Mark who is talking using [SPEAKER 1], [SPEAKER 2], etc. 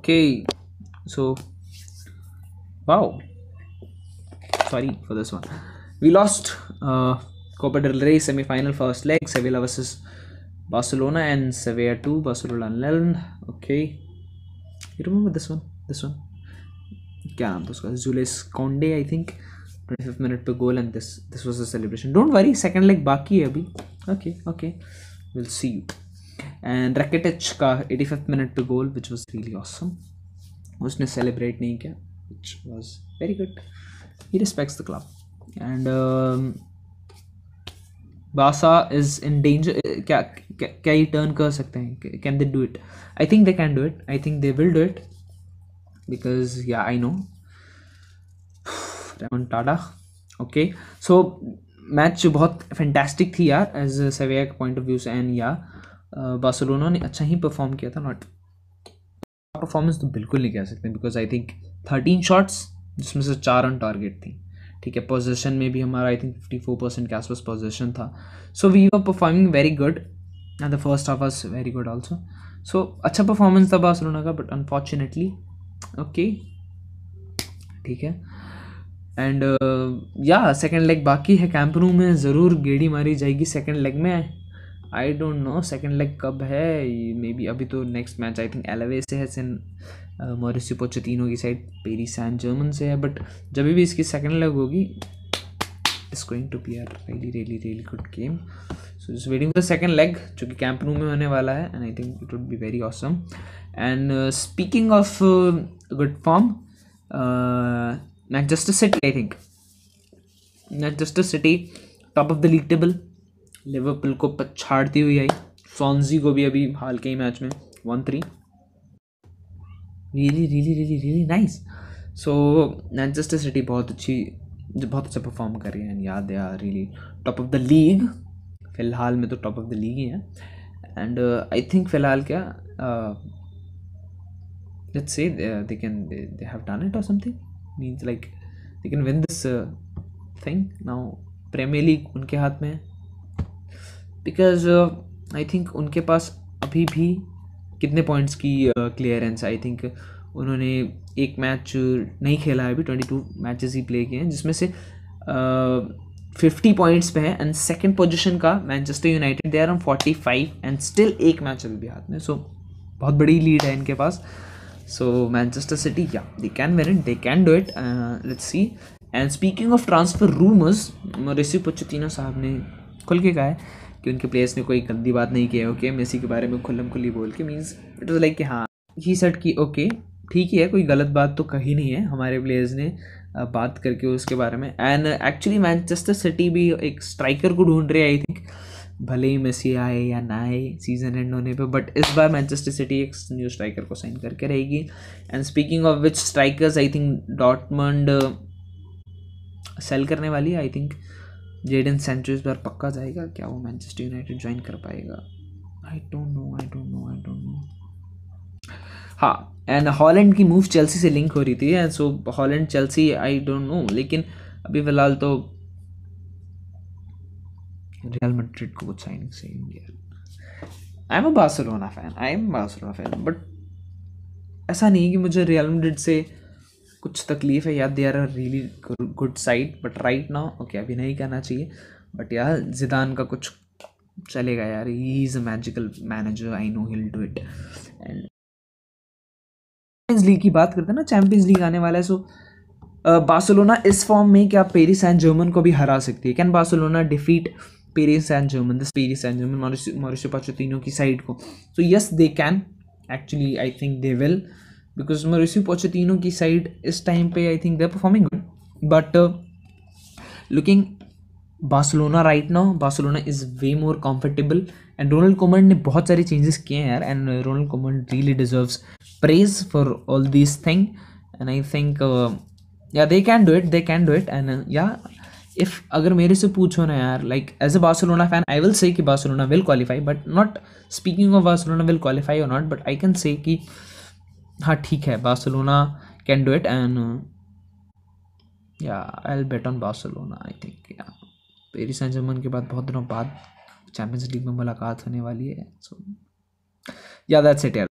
[SPEAKER 1] okay so wow sorry for this one we lost uh, Copa del Rey semi-final first leg Sevilla versus Barcelona and Sevilla 2 Barcelona and okay you remember this one this one क्या नाम था उसका Jules I think. Think minute fifth goal and this this was this celebration. Don't worry, second leg leg बाकी है अभी okay okay will see and Rakitic का eighty fifth minute पे goal which was really awesome उसने celebrate नहीं किया which was very good he respects the club and बासा is in danger क्या क्या ये टर्न कर सकते हैं can they do it I think they can do it I think they will do it because yeah I know remontada okay so match बहुत fantastic थी यार एज सवेयर पॉइंट ऑफ व्यू से and yeah Barcelona ने अच्छा ही perform किया था not performance तो बिल्कुल नहीं कह सकते because I think thirteen shots जिसमें से चार ऑन टारगेट थी ठीक है पोजिशन में भी हमारा I think fifty four percent के आसपास पोजिशन था so we are performing very good and the first half आज वेरी गुड ऑल्सो सो अच्छा परफॉर्मेंस था बार्सलोना का बट अनफॉर्चुनेटली ओके ठीक है एंड या सेकेंड लेग बाकी है रूम में ज़रूर गेड़ी मारी जाएगी सेकेंड लेग में I don't know second leg कब है मे बी अभी तो next match I think Alaves से है सिन मॉरिसियो पोचेतिनो की साइड पेरी सैन जर्मन से है बट जब भी इसकी सेकेंड लेग होगी it's going to be are really really really good game so is waiting for second leg जो कि कैंप रूम में होने वाला है and I think it would be very awesome and speaking of good form just city I think just city top of the league table Liverpool को पछाड़ती हुई आई फॉन्जी को भी अभी हाल के ही मैच में one three really really really really nice so Manchester City बहुत अच्छी बहुत अच्छा परफॉर्म कर रही है याद है really top of the league फ़िलहाल में तो टॉप ऑफ द लीग ही है एंड आई uh, थिंक फ़िलहाल क्या let's say they can they have done it और something means like they can win this thing now Premier League उनके हाथ में है बिकॉज आई थिंक उनके पास अभी भी कितने पॉइंट्स की क्लियरेंस आई थिंक उन्होंने एक मैच नहीं खेला है अभी ट्वेंटी टू मैचेस ही प्ले किए हैं जिसमें से फिफ्टी uh, पॉइंट्स पे हैं एंड सेकेंड पोजिशन का Manchester United they are on forty five and still एक मैच अभी भी हाथ में सो बहुत बड़ी लीड है इनके पास सो Manchester City yeah they can where it they can do it let's see and speaking of transfer rumours रेसी पोचितिनो साहब ने खुल के कहा है कि उनके प्लेयर्स ने कोई गंदी बात नहीं की है ओके मेसी के बारे में खुल्लम खुली बोल के मीन्स इट वॉज लाइक कि हाँ ही सेट की ओके ठीक ही है कोई गलत बात तो कही नहीं है हमारे प्लेयर्स ने बात करके उसके बारे में एंड एक्चुअली मैनचेस्टर सिटी भी एक स्ट्राइकर को ढूंढ रही आई थिंक भले ही मेसी आए या ना आए सीजन एंड होने पे बट इस बार मैनचेस्टर सिटी एक न्यू स्ट्राइकर को साइन करके रहेगी and speaking of which strikers I think Dortmund sell करने वाली आई थिंक जेडन सेंचो इस बार पक्का जाएगा क्या वो मैनचेस्टर यूनाइटेड ज्वाइन कर पाएगा I don't know I don't know I don't know हाँ एंड हॉलैंड की मूव चेल्सी से लिंक हो रही थी and so Haaland Chelsea I don't know लेकिन अभी फिलहाल तो रियल मैड्रिड को कुछ साइनिंग सही होंगे I am a Barcelona fan I am Barcelona fan but ऐसा नहीं कि मुझे रियल मैड्रिड से कुछ तकलीफ है yeah they are really good side but right now okay अभी नहीं कहना चाहिए बट यार जिदान का कुछ चलेगा यार he is a magical manager I know he'll do it and Champions League की बात करते हैं ना चैम्पियंस लीग आने वाला है सो बार्सिलोना इस फॉर्म में क्या पेरिस एंड जर्मन को भी हरा सकती है can Barcelona defeat Paris and Germain this Paris and Germain Mauricio Pacho तीनों की साइड को so yes they can actually I think they will because Mauricio Pochettino की साइड इस टाइम पे I think they performing good but looking Barcelona right now Barcelona is way more comfortable and Ronald Koeman ने बहुत सारे changes किए हैं यार and Ronald Koeman really deserves praise for all this thing and I think yeah they can do it they can do it and yeah if अगर मेरे से पूछो ना यार like as a Barcelona fan I will say कि Barcelona will qualify but not speaking of Barcelona will qualify और not but I can say कि हाँ ठीक है Barcelona can do it and yeah I'll bet on Barcelona I think yeah Paris Saint Germain के बाद बहुत दिनों बाद चैम्पियंस लीग में मुलाकात होने वाली है सो या दैट्स इट यार